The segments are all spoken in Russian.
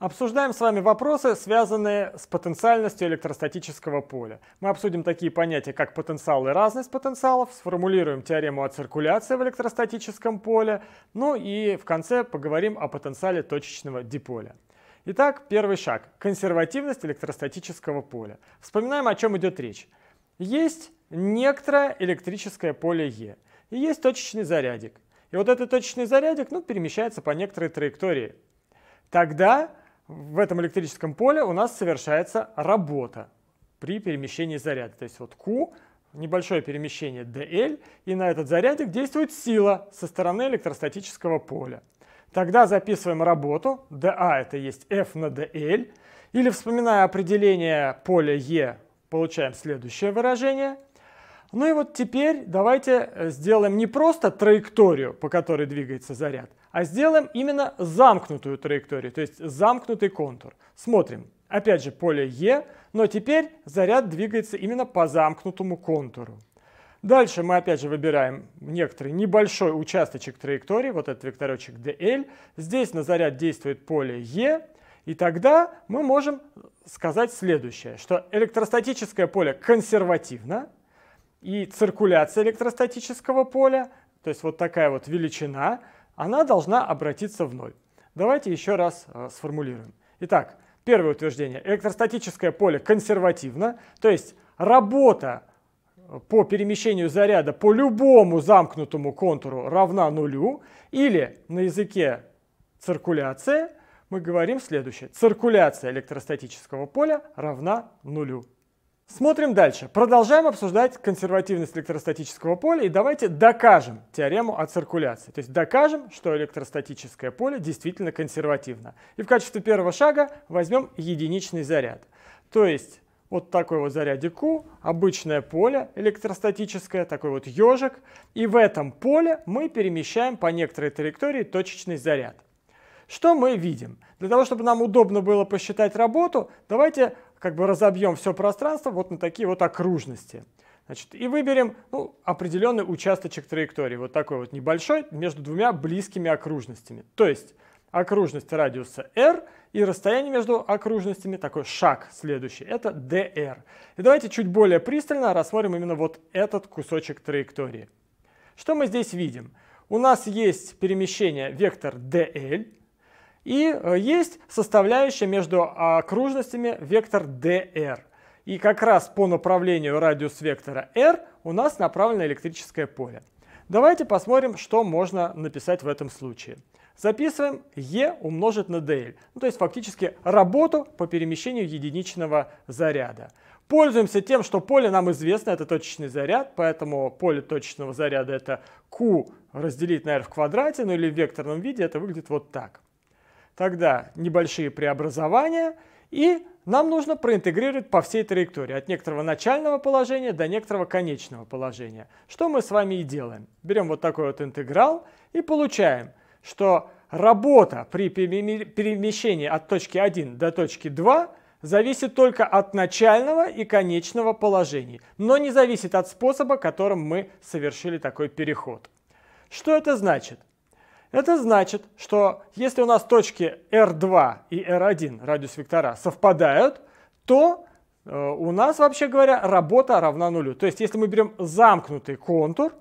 Обсуждаем с вами вопросы, связанные с потенциальностью электростатического поля. Мы обсудим такие понятия, как потенциал и разность потенциалов, сформулируем теорему о циркуляции в электростатическом поле, ну и в конце поговорим о потенциале точечного диполя. Итак, первый шаг – консервативность электростатического поля. Вспоминаем, о чем идет речь. Есть некоторое электрическое поле Е, и есть точечный зарядик. И вот этот точечный зарядик ну, перемещается по некоторой траектории. Тогда в этом электрическом поле у нас совершается работа при перемещении заряда. То есть вот Q, небольшое перемещение DL, и на этот зарядик действует сила со стороны электростатического поля. Тогда записываем работу, DA а это есть F на DL, или вспоминая определение поля E, получаем следующее выражение. Ну и вот теперь давайте э, сделаем не просто траекторию, по которой двигается заряд, а сделаем именно замкнутую траекторию, то есть замкнутый контур. Смотрим. Опять же поле Е, но теперь заряд двигается именно по замкнутому контуру. Дальше мы опять же выбираем некоторый небольшой участочек траектории, вот этот векторочек DL. Здесь на заряд действует поле Е, и тогда мы можем сказать следующее, что электростатическое поле консервативно, и циркуляция электростатического поля, то есть вот такая вот величина, она должна обратиться в ноль. Давайте еще раз э, сформулируем. Итак, первое утверждение. Электростатическое поле консервативно, то есть работа э, по перемещению заряда по любому замкнутому контуру равна нулю, или на языке циркуляция мы говорим следующее. Циркуляция электростатического поля равна нулю. Смотрим дальше. Продолжаем обсуждать консервативность электростатического поля и давайте докажем теорему о циркуляции. То есть докажем, что электростатическое поле действительно консервативно. И в качестве первого шага возьмем единичный заряд. То есть вот такой вот зарядик Q, обычное поле электростатическое, такой вот ежик. И в этом поле мы перемещаем по некоторой траектории точечный заряд. Что мы видим? Для того, чтобы нам удобно было посчитать работу, давайте как бы разобьем все пространство вот на такие вот окружности. Значит, и выберем ну, определенный участочек траектории, вот такой вот небольшой, между двумя близкими окружностями. То есть окружность радиуса r и расстояние между окружностями, такой шаг следующий, это dr. И давайте чуть более пристально рассмотрим именно вот этот кусочек траектории. Что мы здесь видим? У нас есть перемещение вектор dl, и э, есть составляющая между окружностями вектор dr. И как раз по направлению радиус вектора r у нас направлено электрическое поле. Давайте посмотрим, что можно написать в этом случае. Записываем E умножить на DL, ну, то есть фактически работу по перемещению единичного заряда. Пользуемся тем, что поле нам известно, это точечный заряд, поэтому поле точечного заряда это Q разделить на R в квадрате, ну или в векторном виде это выглядит вот так. Тогда небольшие преобразования, и нам нужно проинтегрировать по всей траектории, от некоторого начального положения до некоторого конечного положения. Что мы с вами и делаем. Берем вот такой вот интеграл и получаем, что работа при перемещении от точки 1 до точки 2 зависит только от начального и конечного положений, но не зависит от способа, которым мы совершили такой переход. Что это значит? Это значит, что если у нас точки R2 и R1, радиус вектора, совпадают, то э, у нас, вообще говоря, работа равна нулю. То есть если мы берем замкнутый контур,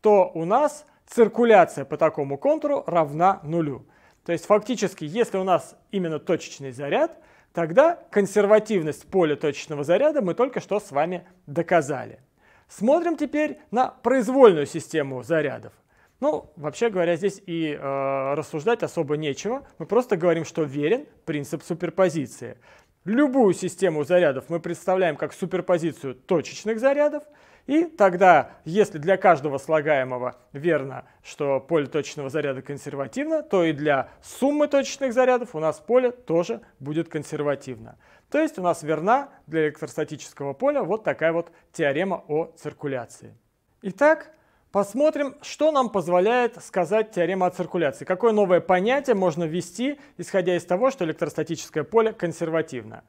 то у нас циркуляция по такому контуру равна нулю. То есть фактически, если у нас именно точечный заряд, тогда консервативность поля точечного заряда мы только что с вами доказали. Смотрим теперь на произвольную систему зарядов. Ну, вообще говоря, здесь и э, рассуждать особо нечего. Мы просто говорим, что верен принцип суперпозиции. Любую систему зарядов мы представляем как суперпозицию точечных зарядов. И тогда, если для каждого слагаемого верно, что поле точечного заряда консервативно, то и для суммы точечных зарядов у нас поле тоже будет консервативно. То есть у нас верна для электростатического поля вот такая вот теорема о циркуляции. Итак, Посмотрим, что нам позволяет сказать теорема о циркуляции. Какое новое понятие можно ввести, исходя из того, что электростатическое поле консервативно.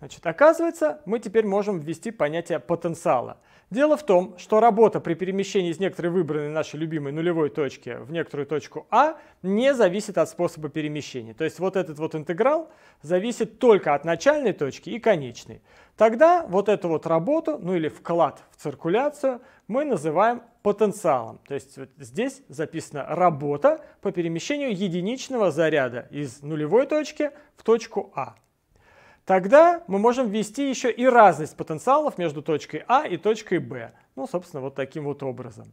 Значит, оказывается, мы теперь можем ввести понятие потенциала. Дело в том, что работа при перемещении из некоторой выбранной нашей любимой нулевой точки в некоторую точку А не зависит от способа перемещения. То есть вот этот вот интеграл зависит только от начальной точки и конечной. Тогда вот эту вот работу, ну или вклад в циркуляцию, мы называем потенциалом. То есть вот здесь записана работа по перемещению единичного заряда из нулевой точки в точку А. Тогда мы можем ввести еще и разность потенциалов между точкой А и точкой Б. Ну, собственно, вот таким вот образом.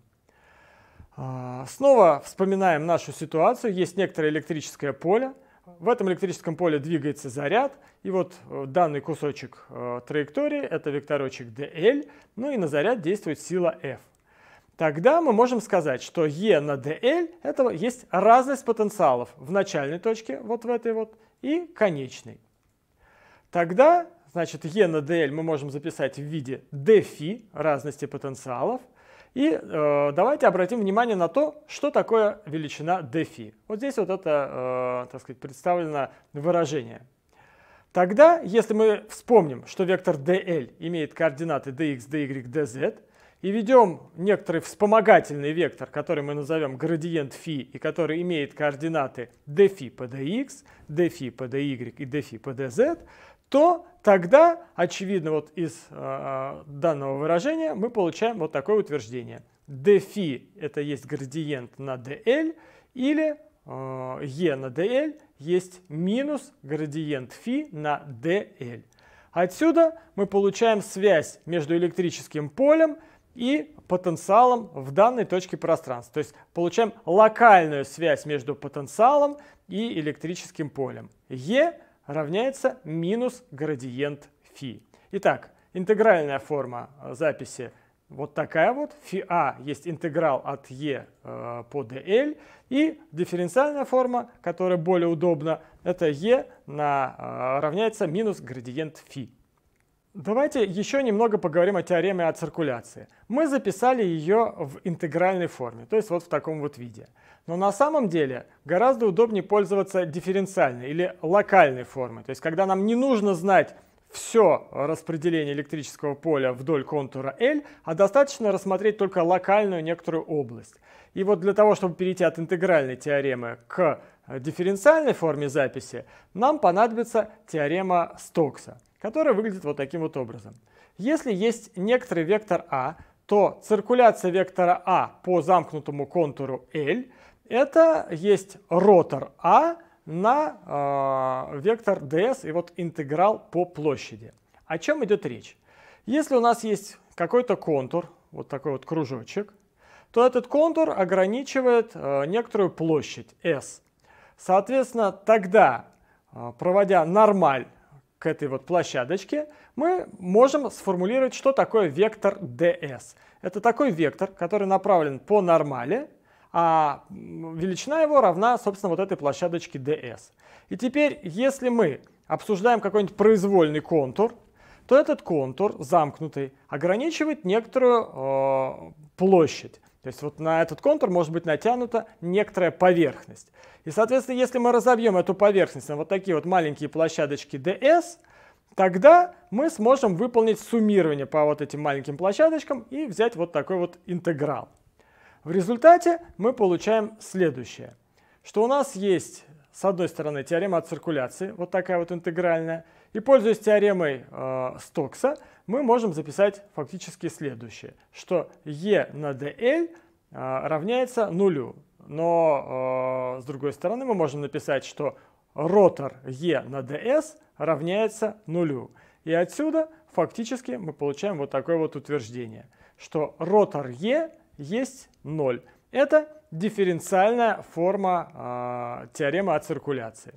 А, снова вспоминаем нашу ситуацию. Есть некоторое электрическое поле. В этом электрическом поле двигается заряд. И вот э, данный кусочек э, траектории – это векторочек dl. Ну и на заряд действует сила F. Тогда мы можем сказать, что E на dl – это есть разность потенциалов в начальной точке, вот в этой вот, и конечной. Тогда, значит, E на DL мы можем записать в виде дфи разности потенциалов. И э, давайте обратим внимание на то, что такое величина дфи. Вот здесь вот это, э, так сказать, представлено выражение. Тогда, если мы вспомним, что вектор dl имеет координаты dx, dy, dz, и ведем некоторый вспомогательный вектор, который мы назовем градиент φ, и который имеет координаты dφ по dx, dφ по dy и dφ по dz, то тогда, очевидно, вот из э, данного выражения мы получаем вот такое утверждение. dφ – это есть градиент на dl, или э, e на dl есть минус градиент φ на dl. Отсюда мы получаем связь между электрическим полем и потенциалом в данной точке пространства. То есть получаем локальную связь между потенциалом и электрическим полем. e равняется минус градиент фи. Итак, интегральная форма э, записи вот такая вот. Фи А есть интеграл от Е e по dl. И дифференциальная форма, которая более удобна, это Е e на, э, равняется минус градиент фи. Давайте еще немного поговорим о теореме о циркуляции. Мы записали ее в интегральной форме, то есть вот в таком вот виде. Но на самом деле гораздо удобнее пользоваться дифференциальной или локальной формой, то есть когда нам не нужно знать все распределение электрического поля вдоль контура L, а достаточно рассмотреть только локальную некоторую область. И вот для того, чтобы перейти от интегральной теоремы к дифференциальной форме записи, нам понадобится теорема Стокса которая выглядит вот таким вот образом. Если есть некоторый вектор А, то циркуляция вектора А по замкнутому контуру L это есть ротор А на э, вектор ds и вот интеграл по площади. О чем идет речь? Если у нас есть какой-то контур, вот такой вот кружочек, то этот контур ограничивает э, некоторую площадь S. Соответственно, тогда, э, проводя нормаль к этой вот площадочке, мы можем сформулировать, что такое вектор ds. Это такой вектор, который направлен по нормали, а величина его равна, собственно, вот этой площадочке ds. И теперь, если мы обсуждаем какой-нибудь произвольный контур, то этот контур, замкнутый, ограничивает некоторую э, площадь. То есть вот на этот контур может быть натянута некоторая поверхность. И, соответственно, если мы разобьем эту поверхность на вот такие вот маленькие площадочки DS, тогда мы сможем выполнить суммирование по вот этим маленьким площадочкам и взять вот такой вот интеграл. В результате мы получаем следующее, что у нас есть с одной стороны теорема о циркуляции, вот такая вот интегральная, и пользуясь теоремой э, Стокса, мы можем записать фактически следующее, что E на dl э, равняется нулю. Но э, с другой стороны мы можем написать, что ротор E на ds равняется нулю. И отсюда фактически мы получаем вот такое вот утверждение, что ротор E есть ноль. Это дифференциальная форма э, теоремы о циркуляции.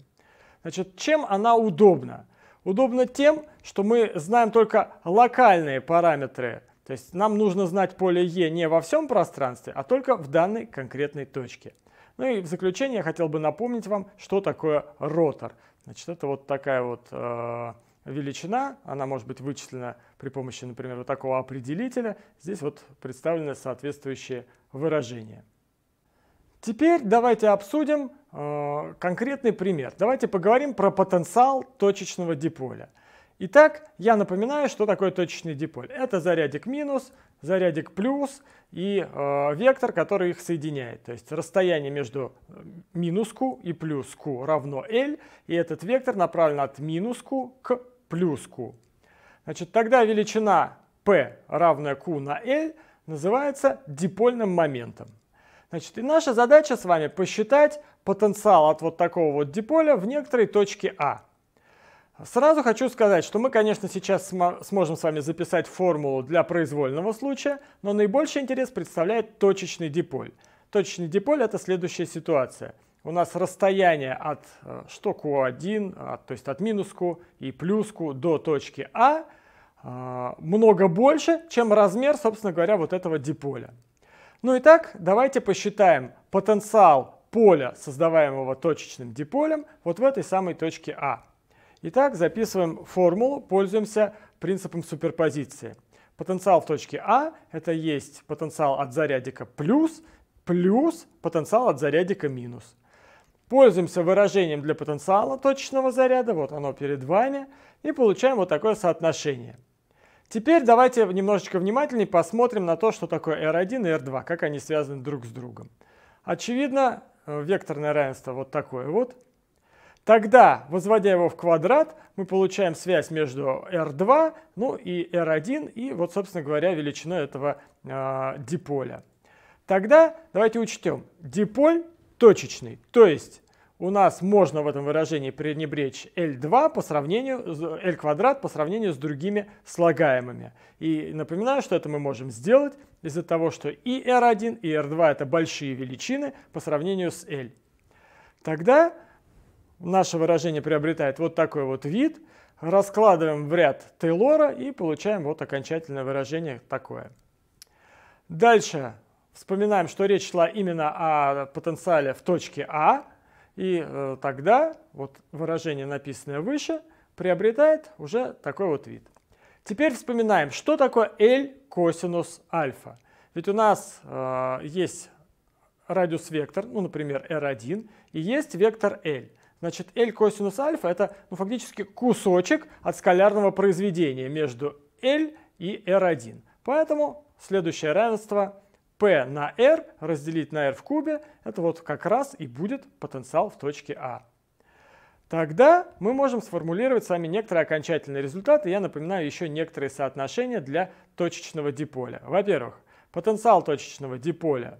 Значит, чем она удобна? Удобна тем, что мы знаем только локальные параметры. То есть нам нужно знать поле Е не во всем пространстве, а только в данной конкретной точке. Ну и в заключение я хотел бы напомнить вам, что такое ротор. Значит, это вот такая вот э, величина, она может быть вычислена при помощи, например, вот такого определителя. Здесь вот представлено соответствующее выражение Теперь давайте обсудим э, конкретный пример. Давайте поговорим про потенциал точечного диполя. Итак, я напоминаю, что такое точечный диполь. Это зарядик минус, зарядик плюс и э, вектор, который их соединяет. То есть расстояние между э, минус q и плюс q равно L, и этот вектор направлен от минус q к плюс Q. Значит, тогда величина P, равная Q на L, называется дипольным моментом. Значит, и наша задача с вами посчитать потенциал от вот такого вот диполя в некоторой точке А. Сразу хочу сказать, что мы, конечно, сейчас сможем с вами записать формулу для произвольного случая, но наибольший интерес представляет точечный диполь. Точечный диполь – это следующая ситуация – у нас расстояние от э, что Q1, а, то есть от минуску и плюску до точки а, а много больше, чем размер, собственно говоря, вот этого диполя. Ну и так, давайте посчитаем потенциал поля, создаваемого точечным диполем, вот в этой самой точке А. Итак, записываем формулу, пользуемся принципом суперпозиции. Потенциал в точке А – это есть потенциал от зарядика плюс, плюс потенциал от зарядика минус. Пользуемся выражением для потенциала точечного заряда, вот оно перед вами, и получаем вот такое соотношение. Теперь давайте немножечко внимательнее посмотрим на то, что такое R1 и R2, как они связаны друг с другом. Очевидно, э, векторное равенство вот такое вот. Тогда, возводя его в квадрат, мы получаем связь между R2 ну и R1 и вот, собственно говоря, величиной этого э, диполя. Тогда давайте учтем. Диполь точечный. То есть у нас можно в этом выражении пренебречь L2 по сравнению, L квадрат по сравнению с другими слагаемыми. И напоминаю, что это мы можем сделать из-за того, что и R1, и R2 это большие величины по сравнению с L. Тогда наше выражение приобретает вот такой вот вид. Раскладываем в ряд Тейлора и получаем вот окончательное выражение такое. Дальше Вспоминаем, что речь шла именно о потенциале в точке А, и э, тогда вот выражение, написанное выше, приобретает уже такой вот вид. Теперь вспоминаем, что такое L косинус альфа. Ведь у нас э, есть радиус-вектор, ну, например, R1, и есть вектор L. Значит, L косинус альфа – это ну, фактически кусочек от скалярного произведения между L и R1. Поэтому следующее равенство P на R разделить на R в кубе, это вот как раз и будет потенциал в точке А. Тогда мы можем сформулировать с вами некоторые окончательные результаты. Я напоминаю еще некоторые соотношения для точечного диполя. Во-первых, потенциал точечного диполя,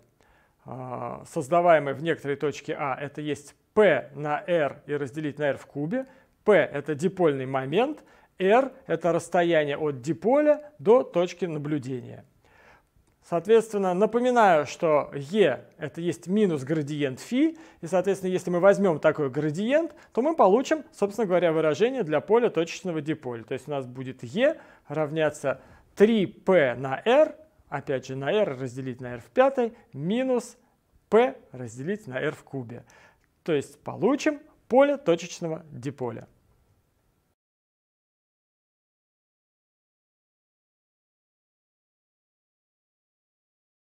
а, создаваемый в некоторой точке А, это есть P на R и разделить на R в кубе. P – это дипольный момент, R – это расстояние от диполя до точки наблюдения. Соответственно, напоминаю, что E – это есть минус градиент φ, и, соответственно, если мы возьмем такой градиент, то мы получим, собственно говоря, выражение для поля точечного диполя. То есть у нас будет E равняться 3p на r, опять же на r разделить на r в пятой, минус p разделить на r в кубе. То есть получим поле точечного диполя.